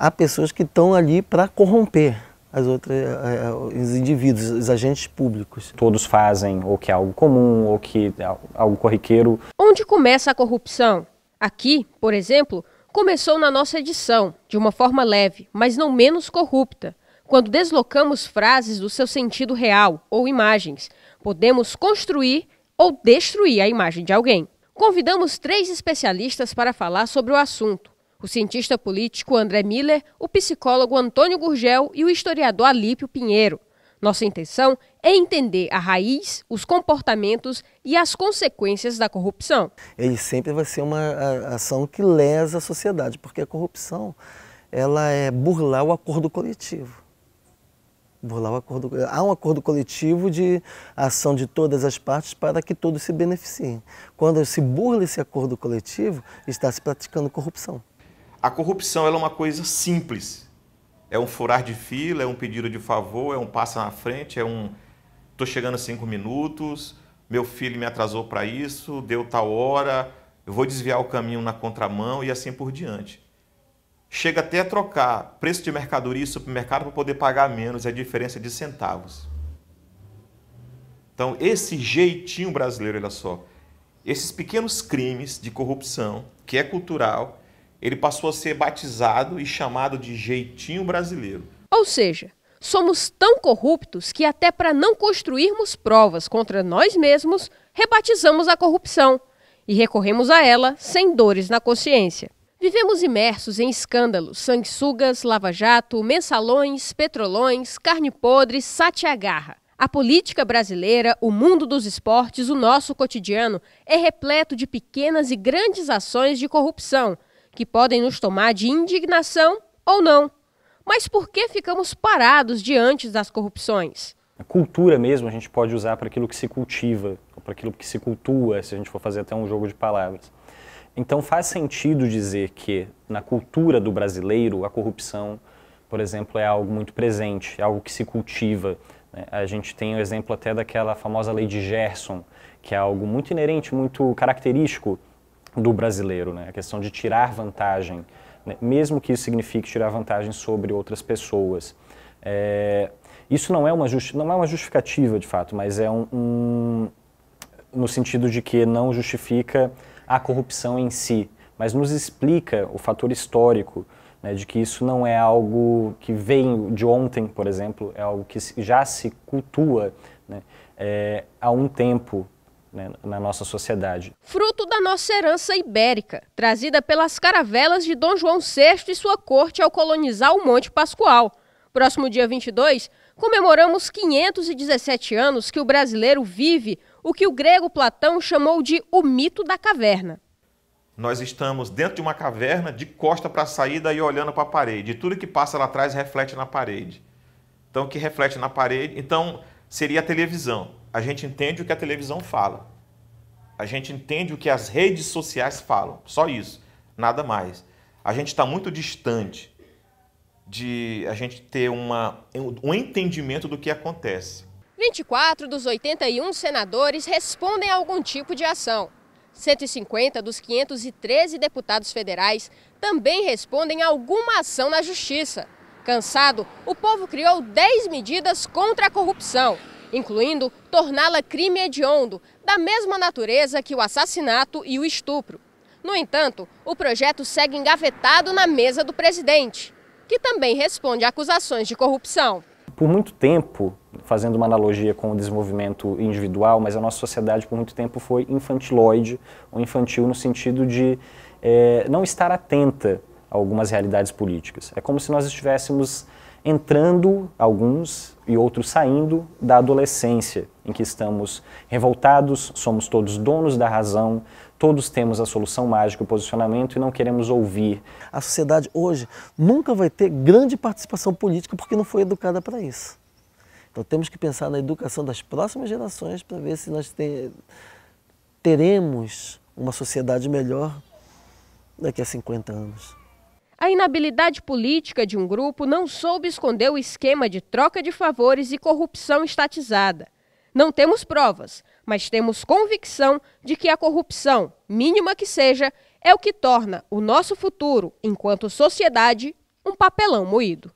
há pessoas que estão ali para corromper as outras, eh, eh, os indivíduos, os agentes públicos. Todos fazem, ou que é algo comum, ou que é algo corriqueiro. Onde começa a corrupção? Aqui, por exemplo, começou na nossa edição, de uma forma leve, mas não menos corrupta. Quando deslocamos frases do seu sentido real ou imagens, podemos construir ou destruir a imagem de alguém. Convidamos três especialistas para falar sobre o assunto o cientista político André Miller, o psicólogo Antônio Gurgel e o historiador Alípio Pinheiro. Nossa intenção é entender a raiz, os comportamentos e as consequências da corrupção. Ele sempre vai ser uma ação que lesa a sociedade, porque a corrupção ela é burlar o acordo coletivo. Burlar o acordo, há um acordo coletivo de ação de todas as partes para que todos se beneficiem. Quando se burla esse acordo coletivo, está se praticando corrupção. A corrupção é uma coisa simples. É um furar de fila, é um pedido de favor, é um passa na frente, é um estou chegando cinco minutos, meu filho me atrasou para isso, deu tal hora, eu vou desviar o caminho na contramão e assim por diante. Chega até a trocar preço de mercadoria e supermercado para poder pagar menos, é a diferença de centavos. Então, esse jeitinho brasileiro, olha só, esses pequenos crimes de corrupção, que é cultural, ele passou a ser batizado e chamado de jeitinho brasileiro. Ou seja, somos tão corruptos que até para não construirmos provas contra nós mesmos, rebatizamos a corrupção e recorremos a ela sem dores na consciência. Vivemos imersos em escândalos, sanguessugas, lava-jato, mensalões, petrolões, carne podre, satiagarra. A política brasileira, o mundo dos esportes, o nosso cotidiano é repleto de pequenas e grandes ações de corrupção que podem nos tomar de indignação ou não. Mas por que ficamos parados diante das corrupções? A cultura mesmo a gente pode usar para aquilo que se cultiva, ou para aquilo que se cultua, se a gente for fazer até um jogo de palavras. Então faz sentido dizer que na cultura do brasileiro a corrupção, por exemplo, é algo muito presente, é algo que se cultiva. Né? A gente tem o exemplo até daquela famosa lei de Gerson, que é algo muito inerente, muito característico do brasileiro, né? a questão de tirar vantagem, né? mesmo que isso signifique tirar vantagem sobre outras pessoas. É, isso não é, uma justi não é uma justificativa, de fato, mas é um, um, no sentido de que não justifica a corrupção em si, mas nos explica o fator histórico né, de que isso não é algo que vem de ontem, por exemplo, é algo que já se cultua né, é, há um tempo né, na nossa sociedade. Fruto da nossa herança ibérica, trazida pelas caravelas de Dom João VI e sua corte ao colonizar o Monte Pascoal. Próximo dia 22, comemoramos 517 anos que o brasileiro vive o que o grego Platão chamou de o mito da caverna. Nós estamos dentro de uma caverna, de costa para a saída e olhando para a parede. E tudo que passa lá atrás reflete na parede. Então, o que reflete na parede? Então, seria a televisão a gente entende o que a televisão fala. A gente entende o que as redes sociais falam. Só isso, nada mais. A gente está muito distante de a gente ter uma, um entendimento do que acontece. 24 dos 81 senadores respondem a algum tipo de ação. 150 dos 513 deputados federais também respondem a alguma ação na justiça. Cansado, o povo criou 10 medidas contra a corrupção incluindo torná-la crime hediondo, da mesma natureza que o assassinato e o estupro. No entanto, o projeto segue engavetado na mesa do presidente, que também responde a acusações de corrupção. Por muito tempo, fazendo uma analogia com o desenvolvimento individual, mas a nossa sociedade por muito tempo foi infantiloide, ou infantil no sentido de é, não estar atenta a algumas realidades políticas. É como se nós estivéssemos entrando, alguns, e outros saindo da adolescência, em que estamos revoltados, somos todos donos da razão, todos temos a solução mágica, o posicionamento e não queremos ouvir. A sociedade hoje nunca vai ter grande participação política porque não foi educada para isso. Então temos que pensar na educação das próximas gerações para ver se nós te... teremos uma sociedade melhor daqui a 50 anos. A inabilidade política de um grupo não soube esconder o esquema de troca de favores e corrupção estatizada. Não temos provas, mas temos convicção de que a corrupção, mínima que seja, é o que torna o nosso futuro, enquanto sociedade, um papelão moído.